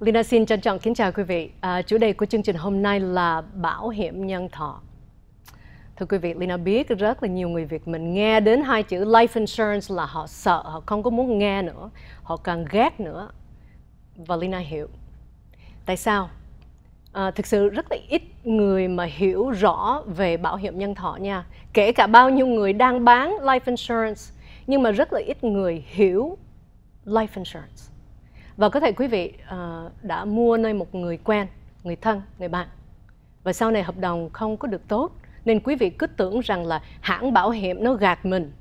Lina xin trân trọng kính chào quý vị. À, chủ đề của chương trình hôm nay là bảo hiểm nhân thọ. Thưa quý vị, Lina biết rất là nhiều người Việt mình nghe đến hai chữ life insurance là họ sợ, họ không có muốn nghe nữa, họ càng ghét nữa. Và Lina hiểu. Tại sao? À, thực sự rất là ít người mà hiểu rõ về bảo hiểm nhân thọ nha. Kể cả bao nhiêu người đang bán life insurance, nhưng mà rất là ít người hiểu life insurance và có thể quý vị uh, đã mua nơi một người quen người thân người bạn và sau này hợp đồng không có được tốt nên quý vị cứ tưởng rằng là hãng bảo hiểm nó gạt mình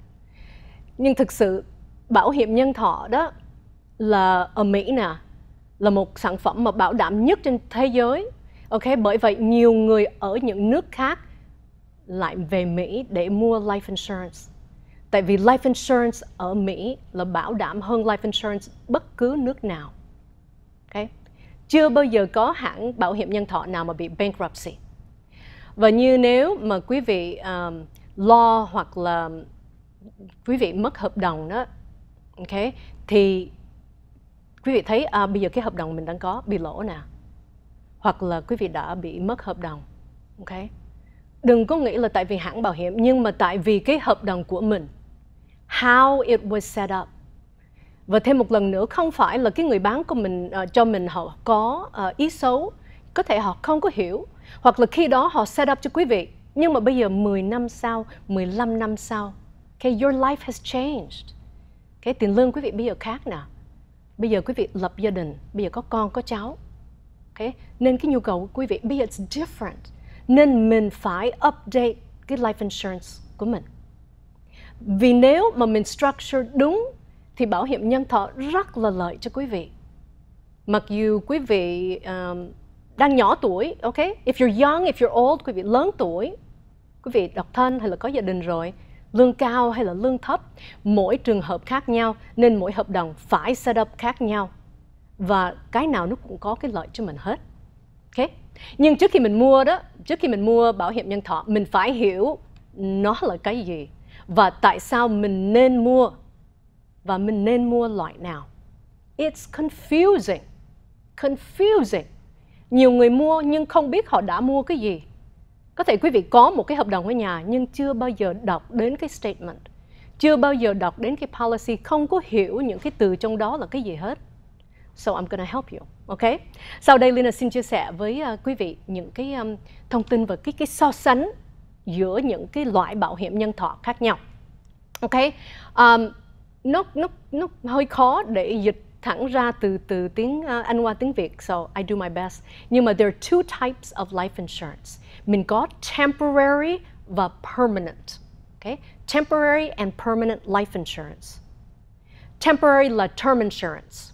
nhưng thực sự bảo hiểm nhân thọ đó là ở mỹ nè là một sản phẩm mà bảo đảm nhất trên thế giới ok bởi vậy nhiều người ở những nước khác lại về mỹ để mua life insurance Tại vì life insurance ở Mỹ là bảo đảm hơn life insurance bất cứ nước nào. Okay? Chưa bao giờ có hãng bảo hiểm nhân thọ nào mà bị bankruptcy. Và như nếu mà quý vị um, lo hoặc là quý vị mất hợp đồng đó, okay, thì quý vị thấy à, bây giờ cái hợp đồng mình đang có bị lỗ nè hoặc là quý vị đã bị mất hợp đồng okay, đừng có nghĩ là tại vì hãng bảo hiểm nhưng mà tại vì cái hợp đồng của mình how it was set up và thêm một lần nữa không phải là cái người bán của mình uh, cho mình họ có uh, ý xấu có thể họ không có hiểu hoặc là khi đó họ set up cho quý vị nhưng mà bây giờ 10 năm sau 15 năm sau okay, your life has changed cái okay, tiền lương quý vị bây giờ khác nè bây giờ quý vị lập gia đình bây giờ có con có cháu okay? nên cái nhu cầu của quý vị bây giờ it's different nên mình phải update cái life insurance của mình vì nếu mà mình structure đúng thì bảo hiểm nhân thọ rất là lợi cho quý vị. Mặc dù quý vị um, đang nhỏ tuổi, ok? If you're young, if you're old, quý vị lớn tuổi, quý vị độc thân hay là có gia đình rồi, lương cao hay là lương thấp, mỗi trường hợp khác nhau nên mỗi hợp đồng phải set up khác nhau. Và cái nào nó cũng có cái lợi cho mình hết. Ok? Nhưng trước khi mình mua đó, trước khi mình mua bảo hiểm nhân thọ, mình phải hiểu nó là cái gì và tại sao mình nên mua và mình nên mua loại nào. It's confusing. Confusing. Nhiều người mua nhưng không biết họ đã mua cái gì. Có thể quý vị có một cái hợp đồng ở nhà nhưng chưa bao giờ đọc đến cái statement, chưa bao giờ đọc đến cái policy, không có hiểu những cái từ trong đó là cái gì hết. So I'm gonna help you, okay? Sau đây Lina xin chia sẻ với uh, quý vị những cái um, thông tin và cái cái so sánh giữa những cái loại bảo hiểm nhân thọ khác nhau ok um, nó nó nó hơi khó để dịch thẳng ra từ từ tiếng uh, Anh qua tiếng Việt so I do my best nhưng mà there are two types of life insurance mình có temporary và permanent okay temporary and permanent life insurance temporary là term insurance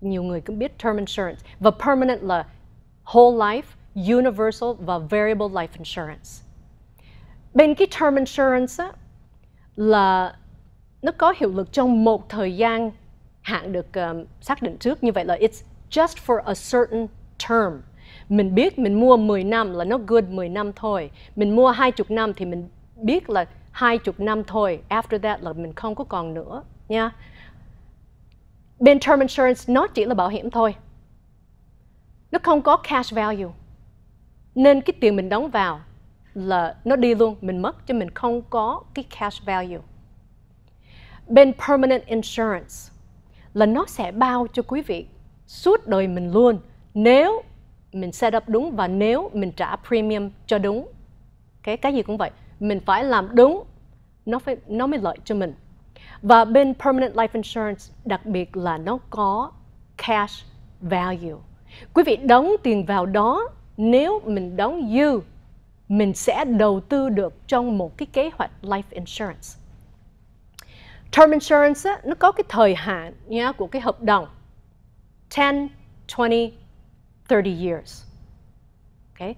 nhiều người cũng biết term insurance và permanent là whole life universal và variable life insurance bên cái term insurance á, là nó có hiệu lực trong một thời gian hạn được um, xác định trước như vậy là it's just for a certain term mình biết mình mua 10 năm là nó good 10 năm thôi mình mua 20 năm thì mình biết là 20 năm thôi after that là mình không có còn nữa nha yeah. bên term insurance nó chỉ là bảo hiểm thôi nó không có cash value nên cái tiền mình đóng vào là nó đi luôn mình mất chứ mình không có cái cash value bên permanent insurance là nó sẽ bao cho quý vị suốt đời mình luôn nếu mình set up đúng và nếu mình trả premium cho đúng cái cái gì cũng vậy mình phải làm đúng nó phải nó mới lợi cho mình và bên permanent life insurance đặc biệt là nó có cash value quý vị đóng tiền vào đó nếu mình đóng dư mình sẽ đầu tư được trong một cái kế hoạch life insurance. Term insurance nó có cái thời hạn nhá của cái hợp đồng 10, 20, 30 years. Okay.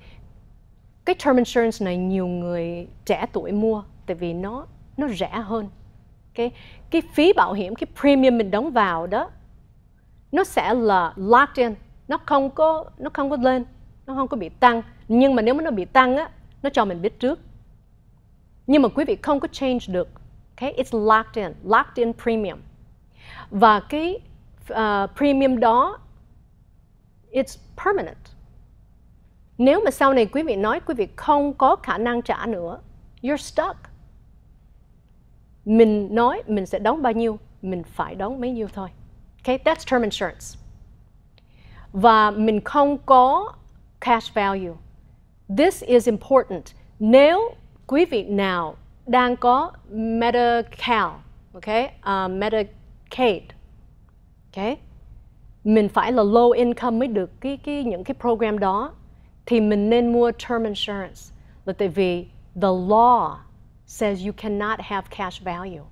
Cái term insurance này nhiều người trẻ tuổi mua tại vì nó nó rẻ hơn. okay. cái phí bảo hiểm cái premium mình đóng vào đó nó sẽ là locked in, nó không có nó không có lên, nó không có bị tăng nhưng mà nếu mà nó bị tăng á nó cho mình biết trước nhưng mà quý vị không có change được okay it's locked in locked in premium và cái uh, premium đó it's permanent nếu mà sau này quý vị nói quý vị không có khả năng trả nữa you're stuck mình nói mình sẽ đóng bao nhiêu mình phải đóng mấy nhiêu thôi okay that's term insurance và mình không có cash value This is important. Nếu quý vị nào đang có Medicaid, okay, uh, Medicaid, okay, mình phải là low income mới được cái cái những cái program đó thì mình nên mua term insurance là tại vì the law says you cannot have cash value.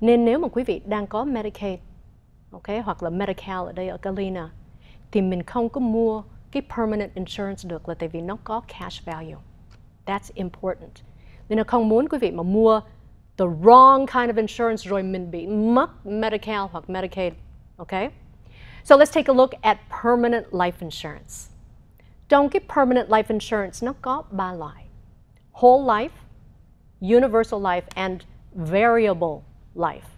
Nên nếu mà quý vị đang có Medicaid, okay, hoặc là Medicaid ở đây ở Galena thì mình không có mua cái permanent insurance được là tại vì nó có cash value. That's important. Nên là không muốn quý vị mà mua the wrong kind of insurance rồi mình bị mất Medicaid hoặc Medicaid. Okay? So let's take a look at permanent life insurance. Trong cái permanent life insurance nó có ba loại. Whole life, universal life and variable life.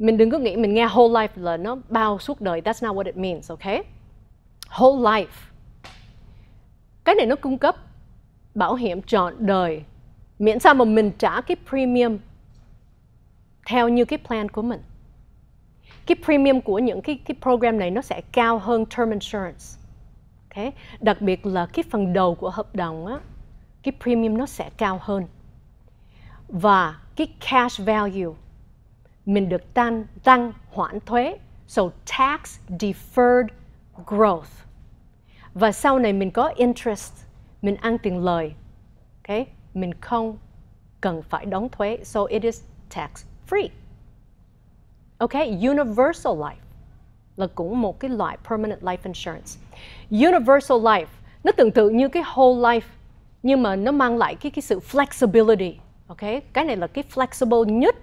mình đừng có nghĩ mình nghe whole life là nó bao suốt đời that's not what it means okay whole life cái này nó cung cấp bảo hiểm trọn đời miễn sao mà mình trả cái premium theo như cái plan của mình cái premium của những cái cái program này nó sẽ cao hơn term insurance okay. đặc biệt là cái phần đầu của hợp đồng á cái premium nó sẽ cao hơn và cái cash value mình được tăng, tăng hoãn thuế. So tax deferred growth. Và sau này mình có interest, mình ăn tiền lời. Okay? Mình không cần phải đóng thuế. So it is tax free. Okay, universal life là cũng một cái loại permanent life insurance. Universal life nó tương tự như cái whole life nhưng mà nó mang lại cái cái sự flexibility, okay? Cái này là cái flexible nhất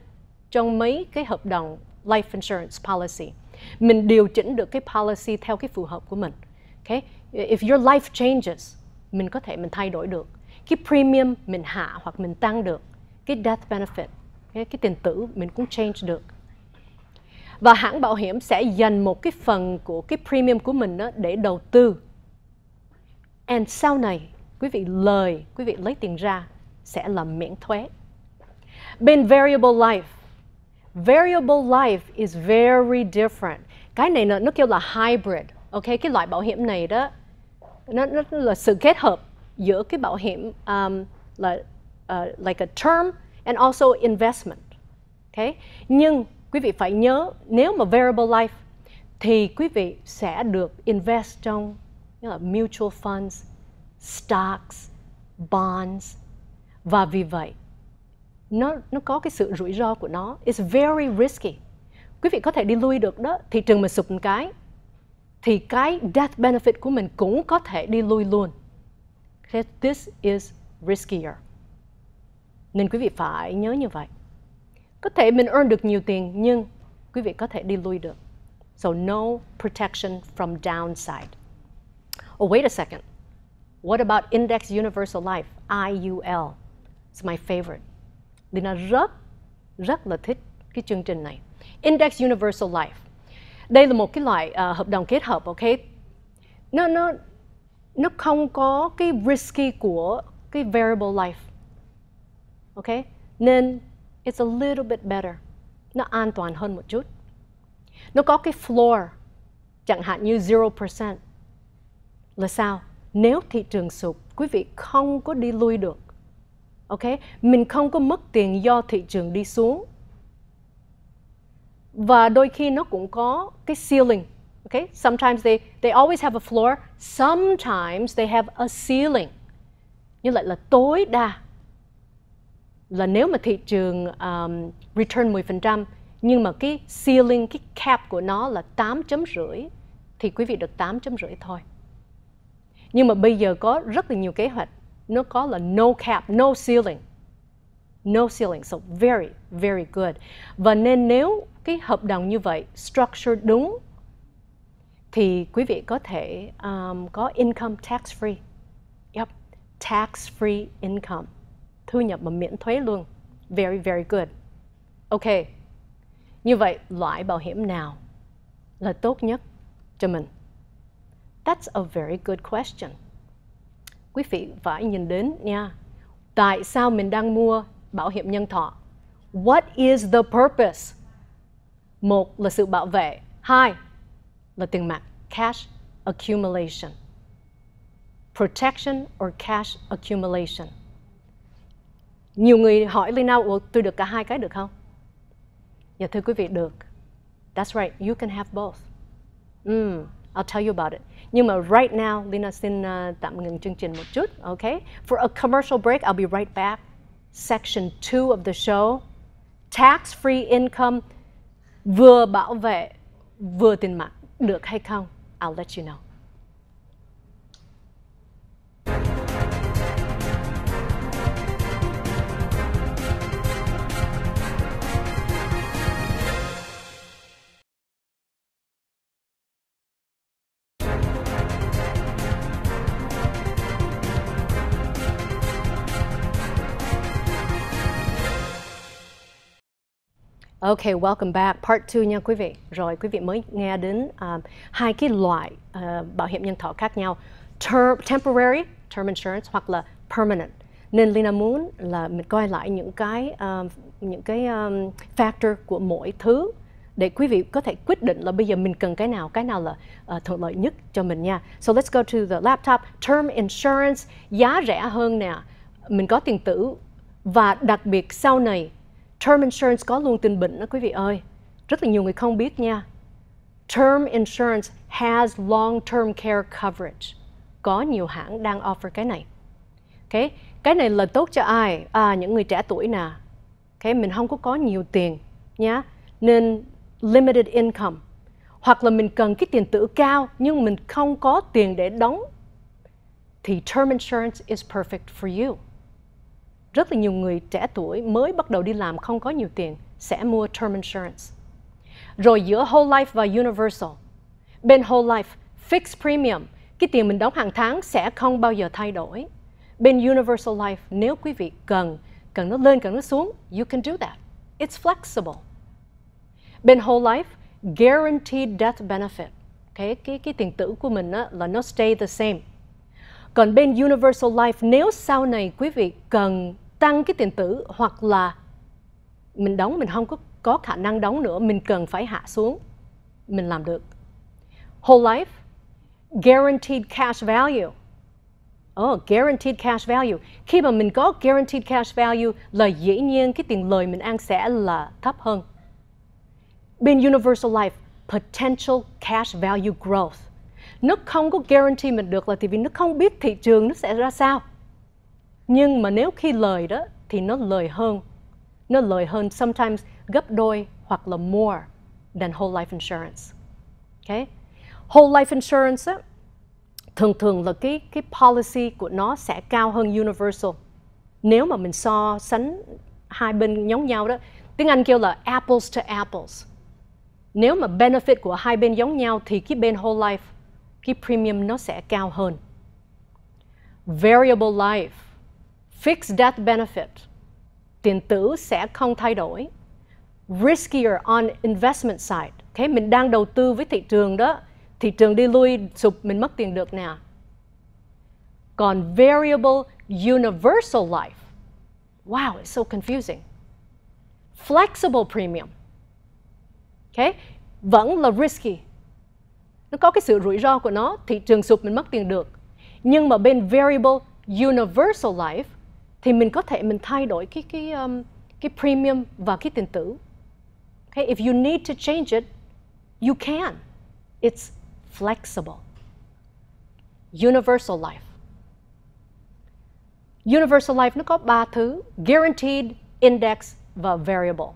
trong mấy cái hợp đồng life insurance policy mình điều chỉnh được cái policy theo cái phù hợp của mình okay if your life changes mình có thể mình thay đổi được cái premium mình hạ hoặc mình tăng được cái death benefit okay? cái tiền tử mình cũng change được và hãng bảo hiểm sẽ dành một cái phần của cái premium của mình đó để đầu tư and sau này quý vị lời quý vị lấy tiền ra sẽ là miễn thuế bên variable life Variable life is very different. Cái này nó, nó kêu là hybrid. Ok, cái loại bảo hiểm này đó nó, nó là sự kết hợp giữa cái bảo hiểm um, là uh, like a term and also investment. Okay? Nhưng quý vị phải nhớ nếu mà variable life thì quý vị sẽ được invest trong như là mutual funds, stocks, bonds và vì vậy nó nó có cái sự rủi ro của nó it's very risky quý vị có thể đi lui được đó thị trường mà sụp một cái thì cái death benefit của mình cũng có thể đi lui luôn this is riskier nên quý vị phải nhớ như vậy có thể mình earn được nhiều tiền nhưng quý vị có thể đi lui được so no protection from downside oh wait a second what about index universal life IUL it's my favorite Lina rất rất là thích cái chương trình này. Index Universal Life. Đây là một cái loại uh, hợp đồng kết hợp ok. Nó nó nó không có cái risky của cái variable life. Ok? Nên it's a little bit better. Nó an toàn hơn một chút. Nó có cái floor chẳng hạn như 0% là sao? Nếu thị trường sụp, quý vị không có đi lui được ok mình không có mất tiền do thị trường đi xuống và đôi khi nó cũng có cái ceiling OK, sometimes they they always have a floor sometimes they have a ceiling như lại là tối đa là nếu mà thị trường um, return 10% nhưng mà cái ceiling cái cap của nó là 8 chấm rưỡi thì quý vị được 8 chấm rưỡi thôi nhưng mà bây giờ có rất là nhiều kế hoạch nó có là no cap, no ceiling. No ceiling, so very, very good. Và nên nếu cái hợp đồng như vậy structure đúng thì quý vị có thể um, có income tax free. Yep, tax free income. Thu nhập mà miễn thuế luôn. Very, very good. Ok. Như vậy, loại bảo hiểm nào là tốt nhất cho mình? That's a very good question quý vị phải nhìn đến nha. Tại sao mình đang mua bảo hiểm nhân thọ? What is the purpose? Một là sự bảo vệ, hai là tiền mặt, cash accumulation. Protection or cash accumulation. Nhiều người hỏi Lina, Ủa, tôi được cả hai cái được không? Dạ thưa quý vị, được. That's right, you can have both. Mm. I'll tell you about it. Nhưng mà right now, Lina xin uh, tạm ngừng chương trình một chút, okay? For a commercial break, I'll be right back. Section 2 of the show, tax-free income, vừa bảo vệ, vừa tiền mặt, được hay không? I'll let you know. Ok, welcome back. Part 2 nha quý vị. Rồi quý vị mới nghe đến um, hai cái loại uh, bảo hiểm nhân thọ khác nhau. Term, temporary, term insurance hoặc là permanent. Nên Lina muốn là mình coi lại những cái um, những cái um, factor của mỗi thứ để quý vị có thể quyết định là bây giờ mình cần cái nào, cái nào là uh, thuận lợi nhất cho mình nha. So let's go to the laptop. Term insurance giá rẻ hơn nè. Mình có tiền tử và đặc biệt sau này term insurance có luôn tin bệnh đó quý vị ơi. Rất là nhiều người không biết nha. Term insurance has long-term care coverage. Có nhiều hãng đang offer cái này. Okay. Cái này là tốt cho ai? À, những người trẻ tuổi nè. Okay. Mình không có có nhiều tiền nhá. Nên limited income. Hoặc là mình cần cái tiền tử cao nhưng mình không có tiền để đóng thì term insurance is perfect for you rất là nhiều người trẻ tuổi mới bắt đầu đi làm không có nhiều tiền sẽ mua term insurance. Rồi giữa whole life và universal, bên whole life, fixed premium, cái tiền mình đóng hàng tháng sẽ không bao giờ thay đổi. Bên universal life, nếu quý vị cần, cần nó lên, cần nó xuống, you can do that. It's flexible. Bên whole life, guaranteed death benefit. Okay, cái, cái tiền tử của mình đó, là nó stay the same. Còn bên Universal Life, nếu sau này quý vị cần tăng cái tiền tử hoặc là mình đóng mình không có có khả năng đóng nữa mình cần phải hạ xuống mình làm được whole life guaranteed cash value oh, guaranteed cash value khi mà mình có guaranteed cash value là dĩ nhiên cái tiền lời mình ăn sẽ là thấp hơn bên universal life potential cash value growth nó không có guarantee mình được là tại vì nó không biết thị trường nó sẽ ra sao nhưng mà nếu khi lời đó thì nó lời hơn nó lời hơn sometimes gấp đôi hoặc là more than whole life insurance okay whole life insurance á, thường thường là cái cái policy của nó sẽ cao hơn universal nếu mà mình so sánh hai bên giống nhau đó tiếng anh kêu là apples to apples nếu mà benefit của hai bên giống nhau thì cái bên whole life cái premium nó sẽ cao hơn variable life Fixed death benefit, tiền tử sẽ không thay đổi. Riskier on investment side, thế mình đang đầu tư với thị trường đó, thị trường đi lui sụp mình mất tiền được nè. Còn variable universal life, wow, it's so confusing. Flexible premium, okay, vẫn là risky, nó có cái sự rủi ro của nó thị trường sụp mình mất tiền được nhưng mà bên variable universal life thì mình có thể mình thay đổi cái cái um, cái premium và cái tiền tử. Okay, if you need to change it, you can. It's flexible. Universal life. Universal life nó có ba thứ: guaranteed, index và variable.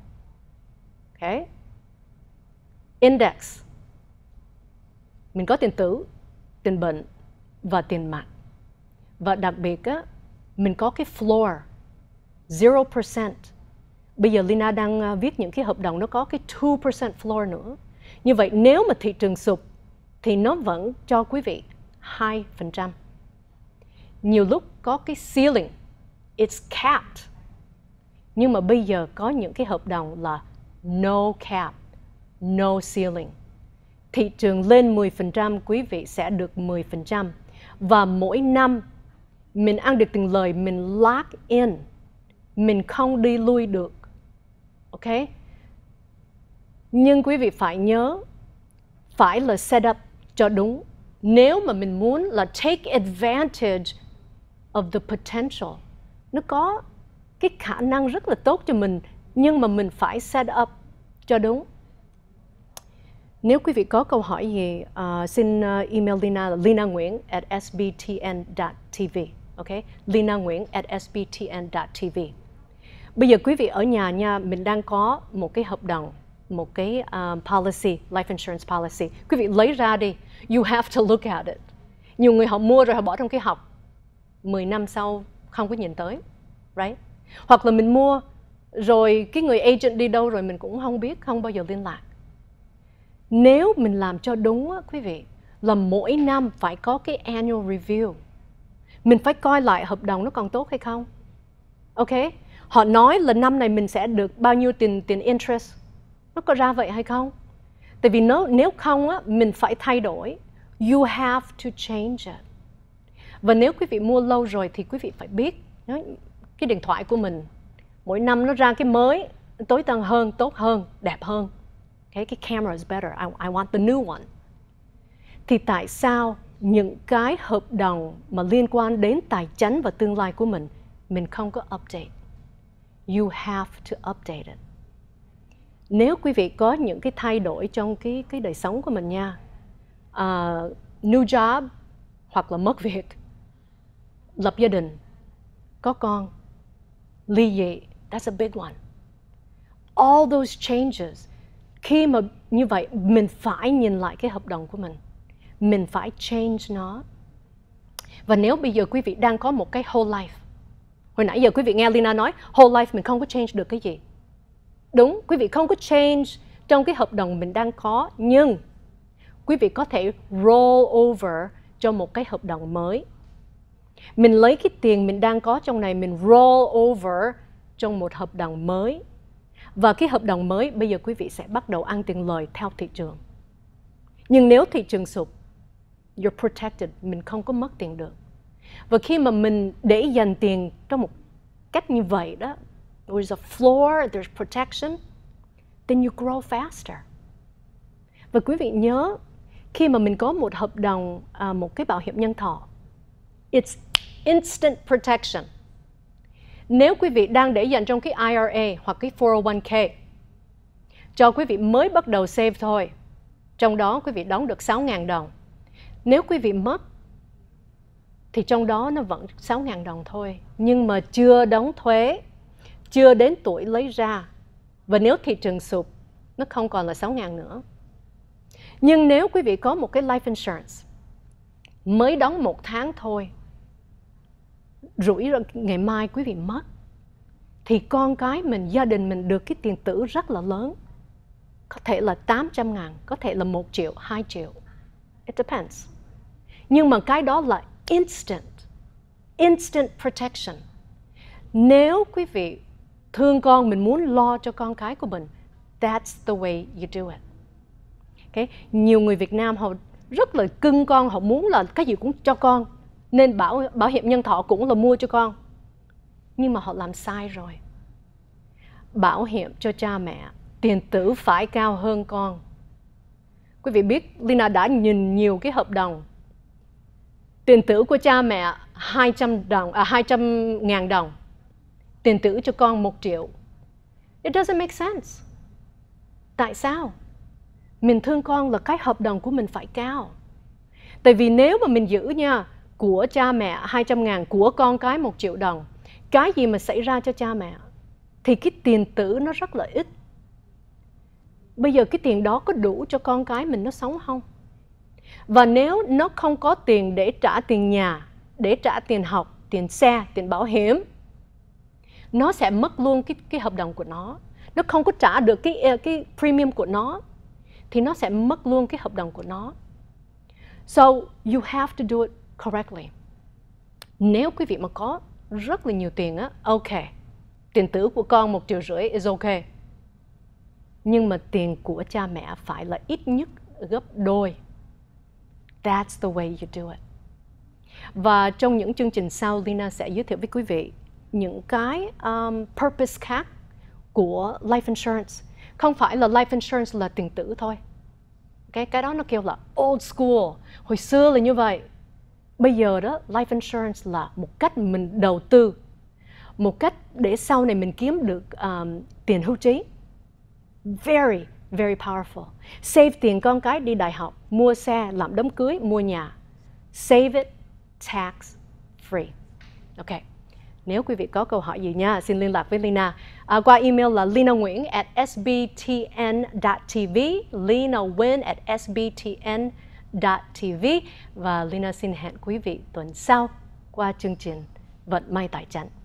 Okay? Index. Mình có tiền tử, tiền bệnh và tiền mạng. Và đặc biệt á, mình có cái floor 0%. Bây giờ Lina đang à, viết những cái hợp đồng nó có cái 2% floor nữa. Như vậy nếu mà thị trường sụp thì nó vẫn cho quý vị 2%. Nhiều lúc có cái ceiling, it's capped. Nhưng mà bây giờ có những cái hợp đồng là no cap, no ceiling. Thị trường lên 10%, quý vị sẽ được 10%. Và mỗi năm mình ăn được từng lời mình lock in mình không đi lui được ok nhưng quý vị phải nhớ phải là set up cho đúng nếu mà mình muốn là take advantage of the potential nó có cái khả năng rất là tốt cho mình nhưng mà mình phải set up cho đúng nếu quý vị có câu hỏi gì uh, xin ờ, email Lina là lina nguyễn at sbtn tv ok lina nguyễn at sbtn.tv bây giờ quý vị ở nhà nha mình đang có một cái hợp đồng một cái um, policy life insurance policy quý vị lấy ra đi you have to look at it nhiều người họ mua rồi họ bỏ trong cái học 10 năm sau không có nhìn tới right hoặc là mình mua rồi cái người agent đi đâu rồi mình cũng không biết không bao giờ liên lạc nếu mình làm cho đúng á quý vị là mỗi năm phải có cái annual review mình phải coi lại hợp đồng nó còn tốt hay không ok họ nói là năm này mình sẽ được bao nhiêu tiền tiền interest nó có ra vậy hay không tại vì nếu nếu không á mình phải thay đổi you have to change it và nếu quý vị mua lâu rồi thì quý vị phải biết cái điện thoại của mình mỗi năm nó ra cái mới tối tân hơn tốt hơn đẹp hơn okay, cái camera is better I, I want the new one thì tại sao những cái hợp đồng mà liên quan đến tài chính và tương lai của mình mình không có update you have to update it nếu quý vị có những cái thay đổi trong cái cái đời sống của mình nha uh, new job hoặc là mất việc lập gia đình có con ly dị that's a big one all those changes khi mà như vậy mình phải nhìn lại cái hợp đồng của mình mình phải change nó và nếu bây giờ quý vị đang có một cái whole life hồi nãy giờ quý vị nghe Lina nói whole life mình không có change được cái gì đúng quý vị không có change trong cái hợp đồng mình đang có nhưng quý vị có thể roll over cho một cái hợp đồng mới mình lấy cái tiền mình đang có trong này mình roll over trong một hợp đồng mới và cái hợp đồng mới bây giờ quý vị sẽ bắt đầu ăn tiền lời theo thị trường nhưng nếu thị trường sụp you're protected mình không có mất tiền được và khi mà mình để dành tiền trong một cách như vậy đó there's a floor there's protection then you grow faster và quý vị nhớ khi mà mình có một hợp đồng à, một cái bảo hiểm nhân thọ it's instant protection nếu quý vị đang để dành trong cái IRA hoặc cái 401k cho quý vị mới bắt đầu save thôi trong đó quý vị đóng được 6.000 đồng nếu quý vị mất thì trong đó nó vẫn 6.000 đồng thôi nhưng mà chưa đóng thuế chưa đến tuổi lấy ra và nếu thị trường sụp nó không còn là 6.000 nữa nhưng nếu quý vị có một cái life insurance mới đóng một tháng thôi rủi ro ngày mai quý vị mất thì con cái mình gia đình mình được cái tiền tử rất là lớn có thể là 800 ngàn có thể là 1 triệu 2 triệu It depends. Nhưng mà cái đó là instant, instant protection. Nếu quý vị thương con, mình muốn lo cho con cái của mình, that's the way you do it. Okay. Nhiều người Việt Nam họ rất là cưng con, họ muốn là cái gì cũng cho con. Nên bảo bảo hiểm nhân thọ cũng là mua cho con. Nhưng mà họ làm sai rồi. Bảo hiểm cho cha mẹ, tiền tử phải cao hơn con Quý vị biết Lina đã nhìn nhiều cái hợp đồng. Tiền tử của cha mẹ 200 đồng à 200 ngàn đồng. Tiền tử cho con 1 triệu. It doesn't make sense. Tại sao? Mình thương con là cái hợp đồng của mình phải cao. Tại vì nếu mà mình giữ nha, của cha mẹ 200 ngàn, của con cái 1 triệu đồng, cái gì mà xảy ra cho cha mẹ thì cái tiền tử nó rất là ít bây giờ cái tiền đó có đủ cho con cái mình nó sống không và nếu nó không có tiền để trả tiền nhà để trả tiền học tiền xe tiền bảo hiểm nó sẽ mất luôn cái cái hợp đồng của nó nó không có trả được cái à, cái premium của nó thì nó sẽ mất luôn cái hợp đồng của nó so you have to do it correctly nếu quý vị mà có rất là nhiều tiền á ok tiền tử của con một triệu rưỡi is okay nhưng mà tiền của cha mẹ phải là ít nhất gấp đôi that's the way you do it và trong những chương trình sau Lina sẽ giới thiệu với quý vị những cái um, purpose khác của life insurance không phải là life insurance là tiền tử thôi cái cái đó nó kêu là old school hồi xưa là như vậy bây giờ đó life insurance là một cách mình đầu tư một cách để sau này mình kiếm được um, tiền hưu trí very very powerful. Save tiền con cái đi đại học, mua xe, làm đám cưới, mua nhà. Save it tax free. Ok. Nếu quý vị có câu hỏi gì nha, xin liên lạc với Lina. À, qua email là lina nguyễn at sbtn.tv, lina nguyễn at sbtn.tv. Và Lina xin hẹn quý vị tuần sau qua chương trình Vận may tài chánh.